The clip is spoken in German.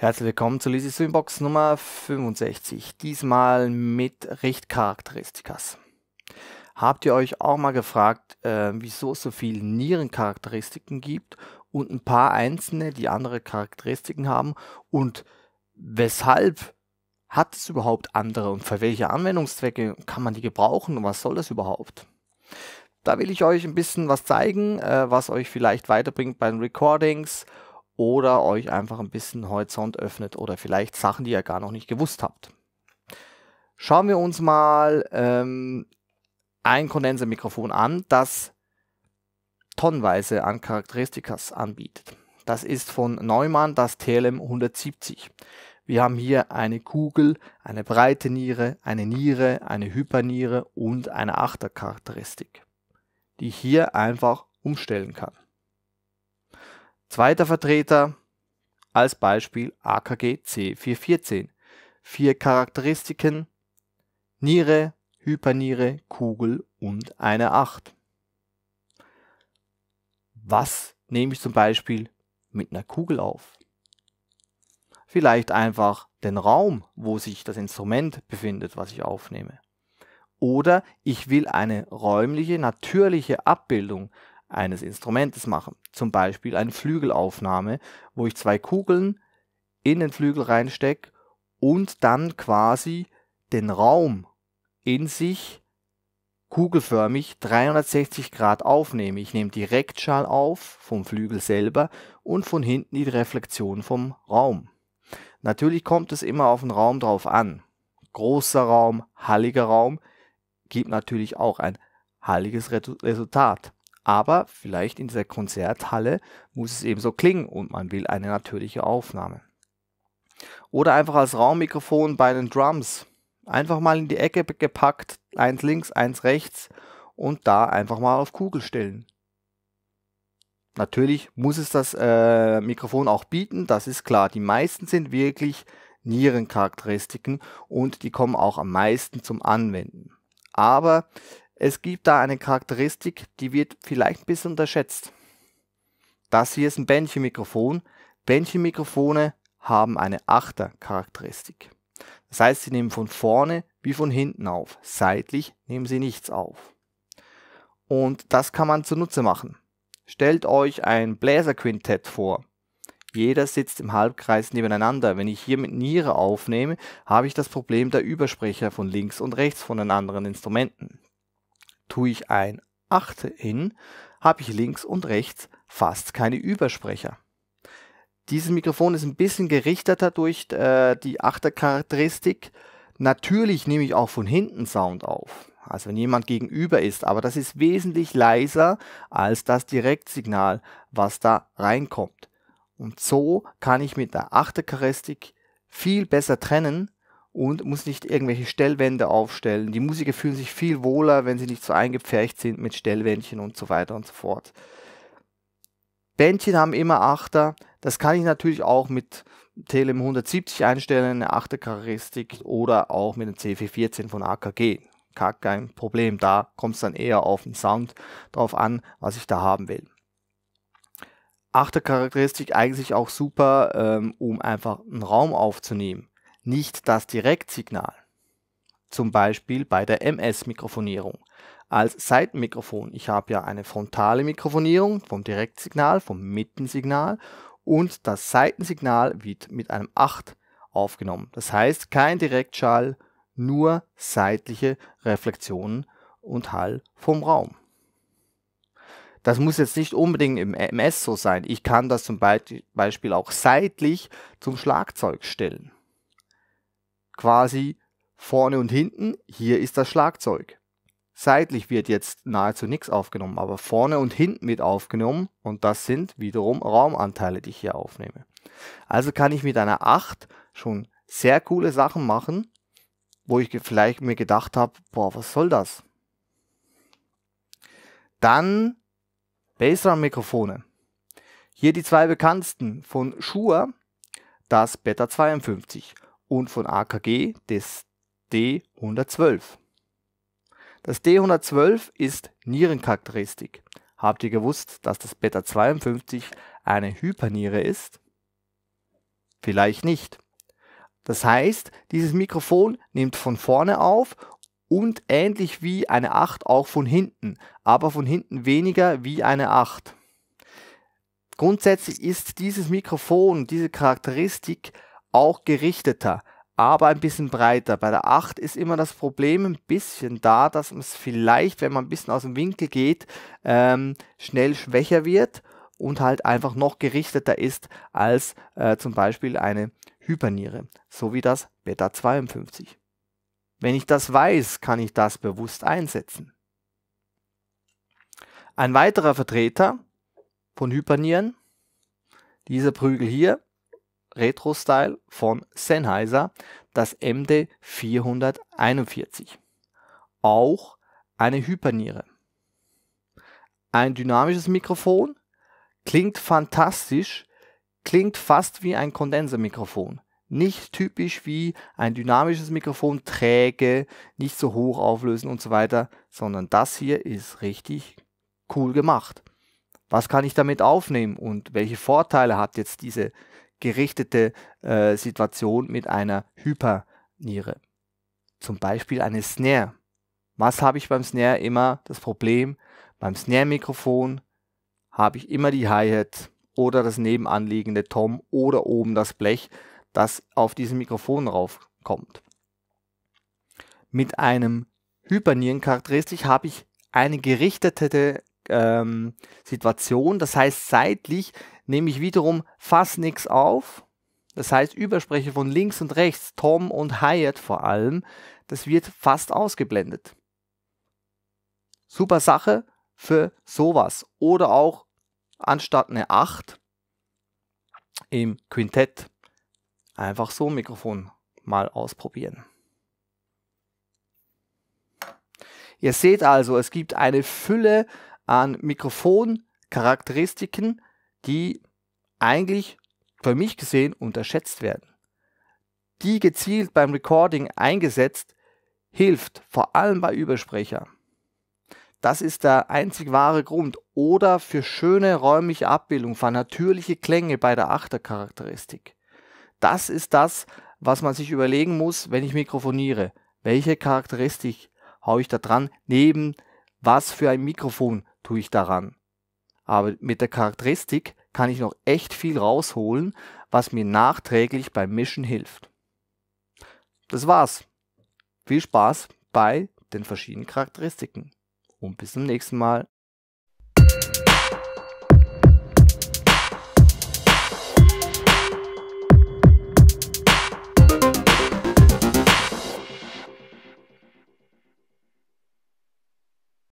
Herzlich willkommen zu Lizzy Swimbox Nummer 65, diesmal mit Richtcharakteristikas. Habt ihr euch auch mal gefragt, äh, wieso es so viele Nierencharakteristiken gibt und ein paar einzelne, die andere Charakteristiken haben und weshalb hat es überhaupt andere und für welche Anwendungszwecke kann man die gebrauchen und was soll das überhaupt? Da will ich euch ein bisschen was zeigen, äh, was euch vielleicht weiterbringt bei den Recordings oder euch einfach ein bisschen Horizont öffnet oder vielleicht Sachen, die ihr gar noch nicht gewusst habt. Schauen wir uns mal ähm, ein Kondensermikrofon an, das tonnenweise an Charakteristikas anbietet. Das ist von Neumann das TLM 170. Wir haben hier eine Kugel, eine breite Niere, eine Niere, eine Hyperniere und eine Achtercharakteristik, die ich hier einfach umstellen kann. Zweiter Vertreter als Beispiel AKG C414. Vier Charakteristiken Niere, Hyperniere, Kugel und eine Acht. Was nehme ich zum Beispiel mit einer Kugel auf? Vielleicht einfach den Raum, wo sich das Instrument befindet, was ich aufnehme. Oder ich will eine räumliche, natürliche Abbildung eines Instrumentes machen. Zum Beispiel eine Flügelaufnahme, wo ich zwei Kugeln in den Flügel reinstecke und dann quasi den Raum in sich kugelförmig 360 Grad aufnehme. Ich nehme Direktschall auf vom Flügel selber und von hinten die Reflexion vom Raum. Natürlich kommt es immer auf den Raum drauf an. Großer Raum, halliger Raum gibt natürlich auch ein halliges Resultat aber vielleicht in dieser Konzerthalle muss es eben so klingen und man will eine natürliche Aufnahme. Oder einfach als Raummikrofon bei den Drums. Einfach mal in die Ecke gepackt, eins links, eins rechts und da einfach mal auf Kugel stellen. Natürlich muss es das äh, Mikrofon auch bieten, das ist klar. Die meisten sind wirklich Nierencharakteristiken und die kommen auch am meisten zum Anwenden. Aber es gibt da eine Charakteristik, die wird vielleicht ein bisschen unterschätzt. Das hier ist ein Bändchenmikrofon. Bändchenmikrofone haben eine Achtercharakteristik. Das heißt, sie nehmen von vorne wie von hinten auf. Seitlich nehmen sie nichts auf. Und das kann man zunutze machen. Stellt euch ein Bläserquintett vor. Jeder sitzt im Halbkreis nebeneinander. Wenn ich hier mit Niere aufnehme, habe ich das Problem der Übersprecher von links und rechts von den anderen Instrumenten. Tue ich ein 8 in, habe ich links und rechts fast keine Übersprecher. Dieses Mikrofon ist ein bisschen gerichteter durch äh, die Achtercharakteristik. Natürlich nehme ich auch von hinten Sound auf, also wenn jemand gegenüber ist, aber das ist wesentlich leiser als das Direktsignal, was da reinkommt. Und so kann ich mit der Achtercharakteristik viel besser trennen, und muss nicht irgendwelche Stellwände aufstellen. Die Musiker fühlen sich viel wohler, wenn sie nicht so eingepfercht sind mit Stellwändchen und so weiter und so fort. Bändchen haben immer Achter. Das kann ich natürlich auch mit TLM 170 einstellen, eine Achtercharakteristik oder auch mit dem cv 14 von AKG. Gar kein Problem, da kommt es dann eher auf den Sound drauf an, was ich da haben will. Achtercharakteristik eigentlich auch super, ähm, um einfach einen Raum aufzunehmen nicht das Direktsignal, zum Beispiel bei der MS-Mikrofonierung. Als Seitenmikrofon, ich habe ja eine frontale Mikrofonierung vom Direktsignal, vom Mittensignal und das Seitensignal wird mit einem 8 aufgenommen. Das heißt, kein Direktschall, nur seitliche Reflexionen und Hall vom Raum. Das muss jetzt nicht unbedingt im MS so sein. Ich kann das zum Beispiel auch seitlich zum Schlagzeug stellen quasi vorne und hinten, hier ist das Schlagzeug. Seitlich wird jetzt nahezu nichts aufgenommen, aber vorne und hinten wird aufgenommen und das sind wiederum Raumanteile, die ich hier aufnehme. Also kann ich mit einer 8 schon sehr coole Sachen machen, wo ich vielleicht mir gedacht habe, boah, was soll das? Dann Bassdrum-Mikrofone. Hier die zwei bekanntesten von Shure, das Beta 52 und von AKG des D112. Das D112 ist Nierencharakteristik. Habt ihr gewusst, dass das Beta 52 eine Hyperniere ist? Vielleicht nicht. Das heißt, dieses Mikrofon nimmt von vorne auf und ähnlich wie eine 8 auch von hinten, aber von hinten weniger wie eine 8. Grundsätzlich ist dieses Mikrofon, diese Charakteristik auch gerichteter, aber ein bisschen breiter. Bei der 8 ist immer das Problem ein bisschen da, dass es vielleicht, wenn man ein bisschen aus dem Winkel geht, ähm, schnell schwächer wird und halt einfach noch gerichteter ist als äh, zum Beispiel eine Hyperniere, so wie das Beta 52. Wenn ich das weiß, kann ich das bewusst einsetzen. Ein weiterer Vertreter von Hypernieren, dieser Prügel hier, Retro-Style von Sennheiser, das MD441. Auch eine Hyperniere. Ein dynamisches Mikrofon, klingt fantastisch, klingt fast wie ein Kondensermikrofon. Nicht typisch wie ein dynamisches Mikrofon, träge, nicht so hoch auflösen und so weiter, sondern das hier ist richtig cool gemacht was kann ich damit aufnehmen und welche Vorteile hat jetzt diese gerichtete äh, Situation mit einer Hyperniere. Zum Beispiel eine Snare. Was habe ich beim Snare immer das Problem? Beim Snare-Mikrofon habe ich immer die Hi-Hat oder das nebenanliegende Tom oder oben das Blech, das auf diesem Mikrofon raufkommt. Mit einem Hypernierencharakteristik habe ich eine gerichtete ähm, Situation. Das heißt, seitlich nehme ich wiederum fast nichts auf. Das heißt, Überspreche von links und rechts, Tom und Hyatt vor allem, das wird fast ausgeblendet. Super Sache für sowas. Oder auch anstatt eine 8 im Quintett einfach so ein Mikrofon mal ausprobieren. Ihr seht also, es gibt eine Fülle an Mikrofoncharakteristiken, die eigentlich für mich gesehen unterschätzt werden. Die gezielt beim Recording eingesetzt hilft, vor allem bei Übersprecher. Das ist der einzig wahre Grund. Oder für schöne räumliche Abbildung, für natürliche Klänge bei der Achtercharakteristik. Das ist das, was man sich überlegen muss, wenn ich mikrofoniere. Welche Charakteristik haue ich da dran? Neben was für ein Mikrofon tue ich daran. Aber mit der Charakteristik kann ich noch echt viel rausholen, was mir nachträglich beim Mischen hilft. Das war's. Viel Spaß bei den verschiedenen Charakteristiken und bis zum nächsten Mal.